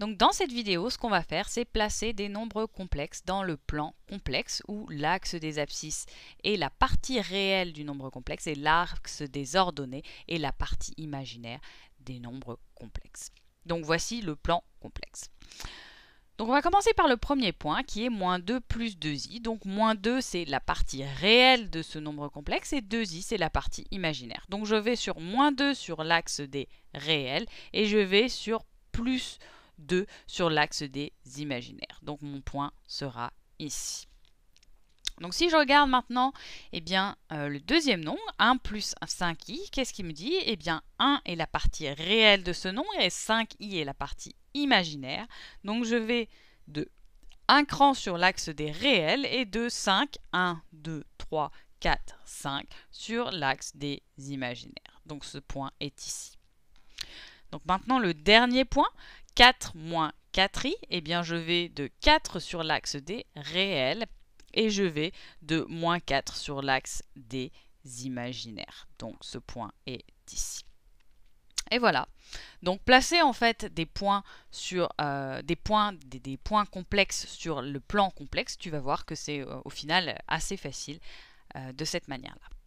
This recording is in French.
Donc dans cette vidéo, ce qu'on va faire, c'est placer des nombres complexes dans le plan complexe où l'axe des abscisses est la partie réelle du nombre complexe et l'axe des ordonnées est la partie imaginaire des nombres complexes. Donc voici le plan complexe. Donc on va commencer par le premier point qui est moins 2 plus 2i. Donc moins 2 c'est la partie réelle de ce nombre complexe et 2i c'est la partie imaginaire. Donc je vais sur moins 2 sur l'axe des réels et je vais sur plus 2 sur l'axe des imaginaires. Donc mon point sera ici. Donc si je regarde maintenant eh bien, euh, le deuxième nombre, 1 plus 5i, qu'est-ce qu'il me dit Eh bien 1 est la partie réelle de ce nombre et 5i est la partie imaginaire. Donc je vais de 1 cran sur l'axe des réels et de 5, 1, 2, 3, 4, 5 sur l'axe des imaginaires. Donc ce point est ici. Donc maintenant le dernier point 4 moins 4i, eh bien je vais de 4 sur l'axe des réels et je vais de moins 4 sur l'axe des imaginaires. Donc ce point est ici. Et voilà. Donc placer en fait des points sur euh, des points complexes sur le plan complexe, tu vas voir que c'est euh, au final assez facile euh, de cette manière-là.